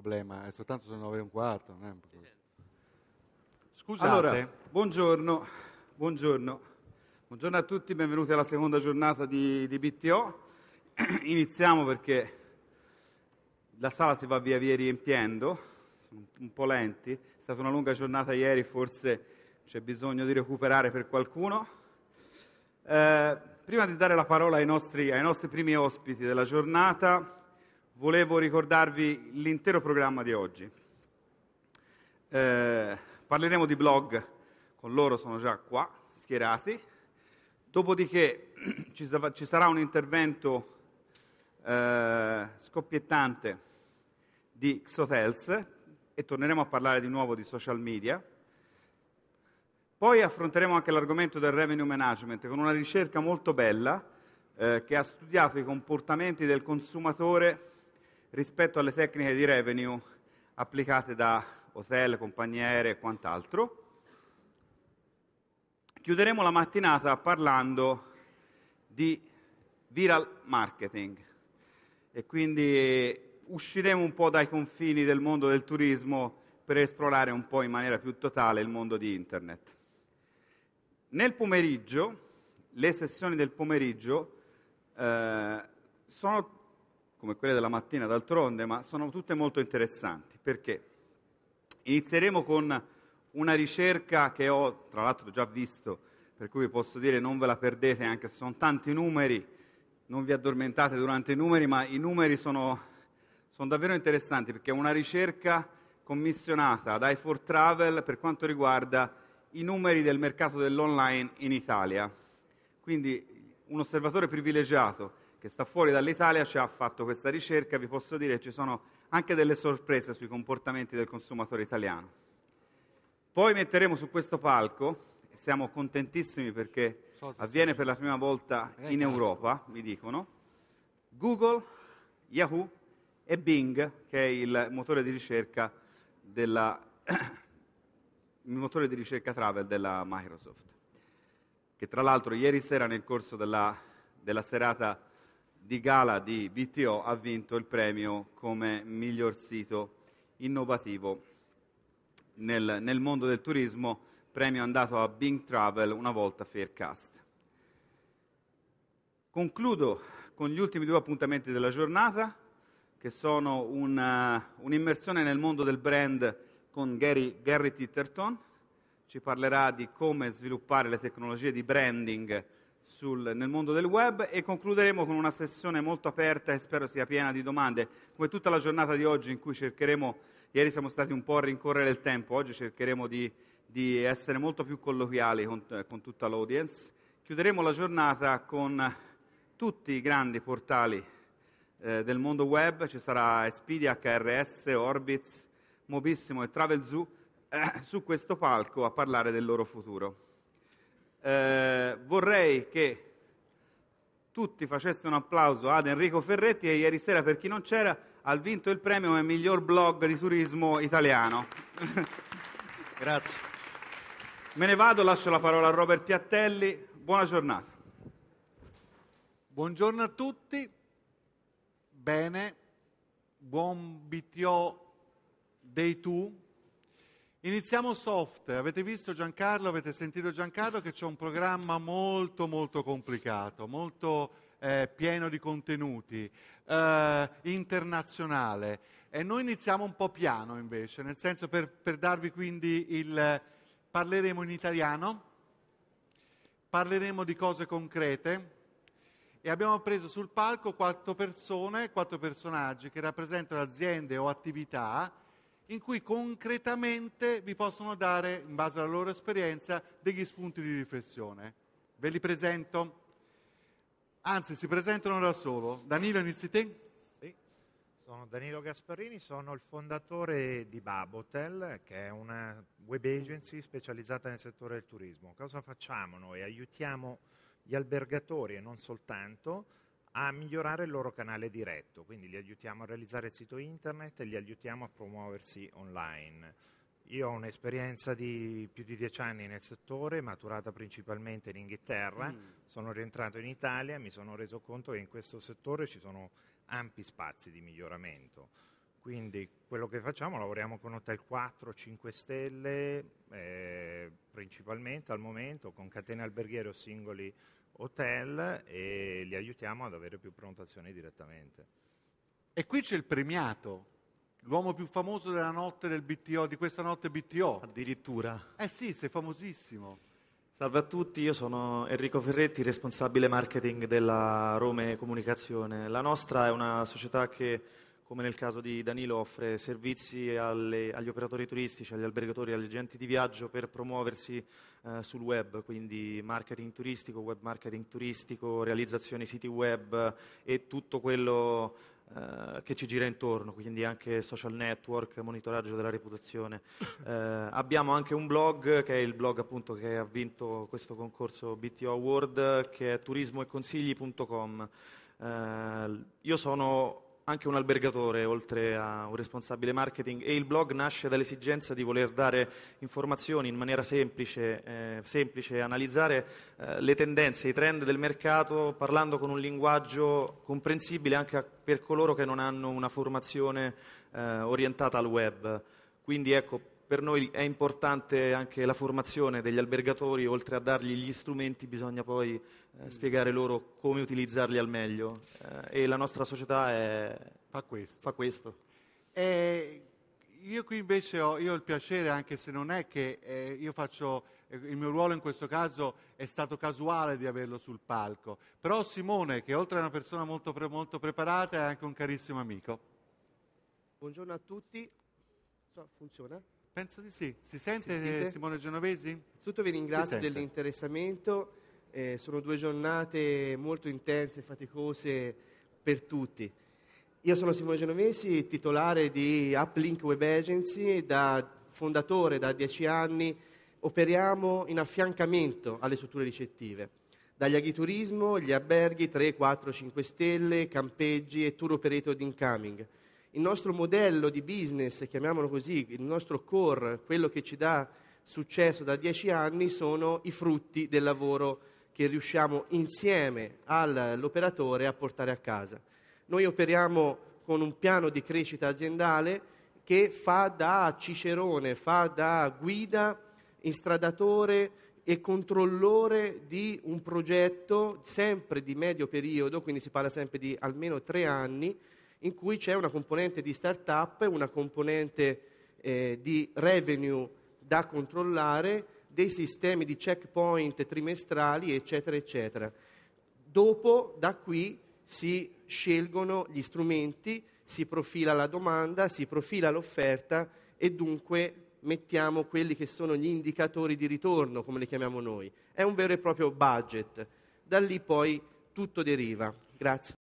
problema, è soltanto sulle 9 e un quarto. Un Scusate. Allora, buongiorno, buongiorno. buongiorno, a tutti, benvenuti alla seconda giornata di, di BTO. Iniziamo perché la sala si va via via riempiendo, sono un po' lenti, è stata una lunga giornata ieri, forse c'è bisogno di recuperare per qualcuno. Eh, prima di dare la parola ai nostri, ai nostri primi ospiti della giornata, volevo ricordarvi l'intero programma di oggi. Eh, parleremo di blog, con loro sono già qua, schierati. Dopodiché ci, ci sarà un intervento eh, scoppiettante di Xotels e torneremo a parlare di nuovo di social media. Poi affronteremo anche l'argomento del revenue management con una ricerca molto bella eh, che ha studiato i comportamenti del consumatore rispetto alle tecniche di revenue applicate da hotel, compagnie aeree e quant'altro. Chiuderemo la mattinata parlando di viral marketing e quindi usciremo un po' dai confini del mondo del turismo per esplorare un po' in maniera più totale il mondo di internet. Nel pomeriggio, le sessioni del pomeriggio eh, sono come quelle della mattina d'altronde, ma sono tutte molto interessanti. Perché? Inizieremo con una ricerca che ho, tra l'altro, già visto, per cui posso dire non ve la perdete, anche se sono tanti numeri, non vi addormentate durante i numeri, ma i numeri sono, sono davvero interessanti, perché è una ricerca commissionata da i4 Travel per quanto riguarda i numeri del mercato dell'online in Italia. Quindi un osservatore privilegiato che sta fuori dall'Italia ci ha fatto questa ricerca, vi posso dire che ci sono anche delle sorprese sui comportamenti del consumatore italiano. Poi metteremo su questo palco, siamo contentissimi perché avviene per la prima volta eh, in Europa, mi dicono, Google, Yahoo e Bing, che è il motore di ricerca, della, motore di ricerca travel della Microsoft, che tra l'altro ieri sera nel corso della, della serata di gala di BTO ha vinto il premio come miglior sito innovativo nel, nel mondo del turismo, premio andato a Bing Travel una volta Faircast. Concludo con gli ultimi due appuntamenti della giornata, che sono una, eh, un'immersione nel mondo del brand con Gary, Gary Titterton, ci parlerà di come sviluppare le tecnologie di branding sul, nel mondo del web e concluderemo con una sessione molto aperta e spero sia piena di domande, come tutta la giornata di oggi in cui cercheremo, ieri siamo stati un po' a rincorrere il tempo, oggi cercheremo di, di essere molto più colloquiali con, con tutta l'audience. Chiuderemo la giornata con tutti i grandi portali eh, del mondo web, ci sarà Expedia, HRS, Orbitz, Mobissimo e Travelzoo eh, su questo palco a parlare del loro futuro eh, vorrei che tutti faceste un applauso ad Enrico Ferretti che ieri sera, per chi non c'era, ha vinto il premio come miglior blog di turismo italiano. Grazie. Me ne vado, lascio la parola a Robert Piattelli. Buona giornata. Buongiorno a tutti. Bene, buon BTO dei tu Iniziamo soft, avete visto Giancarlo, avete sentito Giancarlo che c'è un programma molto molto complicato, molto eh, pieno di contenuti, eh, internazionale e noi iniziamo un po' piano invece, nel senso per, per darvi quindi il... parleremo in italiano, parleremo di cose concrete e abbiamo preso sul palco quattro persone, quattro personaggi che rappresentano aziende o attività in cui concretamente vi possono dare, in base alla loro esperienza, degli spunti di riflessione. Ve li presento? Anzi, si presentano da solo. Danilo, inizi te. Sono Danilo Gasparini, sono il fondatore di Babotel, che è una web agency specializzata nel settore del turismo. Cosa facciamo noi? Aiutiamo gli albergatori e non soltanto a migliorare il loro canale diretto, quindi li aiutiamo a realizzare il sito internet e li aiutiamo a promuoversi online. Io ho un'esperienza di più di dieci anni nel settore, maturata principalmente in Inghilterra, mm. sono rientrato in Italia e mi sono reso conto che in questo settore ci sono ampi spazi di miglioramento. Quindi quello che facciamo, lavoriamo con Hotel 4, 5 stelle, eh, principalmente al momento, con catene alberghiere o singoli hotel e li aiutiamo ad avere più prenotazioni direttamente. E qui c'è il premiato, l'uomo più famoso della notte del BTO, di questa notte BTO. Addirittura. Eh sì, sei famosissimo. Salve a tutti, io sono Enrico Ferretti, responsabile marketing della Rome Comunicazione. La nostra è una società che come nel caso di Danilo, offre servizi alle, agli operatori turistici, agli albergatori, agli agenti di viaggio per promuoversi eh, sul web, quindi marketing turistico, web marketing turistico, realizzazione siti web e tutto quello eh, che ci gira intorno, quindi anche social network, monitoraggio della reputazione. Eh, abbiamo anche un blog, che è il blog appunto che ha vinto questo concorso BTO Award, che è turismoeconsigli.com. Eh, io sono anche un albergatore, oltre a un responsabile marketing, e il blog nasce dall'esigenza di voler dare informazioni in maniera semplice, eh, semplice analizzare eh, le tendenze, i trend del mercato, parlando con un linguaggio comprensibile anche a, per coloro che non hanno una formazione eh, orientata al web. Quindi ecco, per noi è importante anche la formazione degli albergatori, oltre a dargli gli strumenti bisogna poi eh, spiegare loro come utilizzarli al meglio eh, e la nostra società è... fa questo. Fa questo. Eh, io qui invece ho, ho, il piacere, anche se non è che eh, io faccio, eh, il mio ruolo in questo caso è stato casuale di averlo sul palco, però Simone, che oltre a una persona molto, molto preparata, è anche un carissimo amico. Buongiorno a tutti, funziona? Penso di sì. Si sente Sentite? Simone Genovesi? Tutto vi ringrazio dell'interessamento. Eh, sono due giornate molto intense e faticose per tutti. Io sono Simone Genovesi, titolare di Uplink Web Agency, da fondatore da dieci anni. Operiamo in affiancamento alle strutture ricettive, dagli agriturismo, gli alberghi 3, 4, 5 stelle, campeggi e tour operator di incoming il nostro modello di business, chiamiamolo così, il nostro core, quello che ci dà successo da dieci anni, sono i frutti del lavoro che riusciamo insieme all'operatore a portare a casa. Noi operiamo con un piano di crescita aziendale che fa da cicerone, fa da guida, instradatore e controllore di un progetto sempre di medio periodo, quindi si parla sempre di almeno tre anni, in cui c'è una componente di start-up, una componente eh, di revenue da controllare, dei sistemi di checkpoint trimestrali, eccetera, eccetera. Dopo, da qui, si scelgono gli strumenti, si profila la domanda, si profila l'offerta e dunque mettiamo quelli che sono gli indicatori di ritorno, come li chiamiamo noi. È un vero e proprio budget. Da lì poi tutto deriva. Grazie.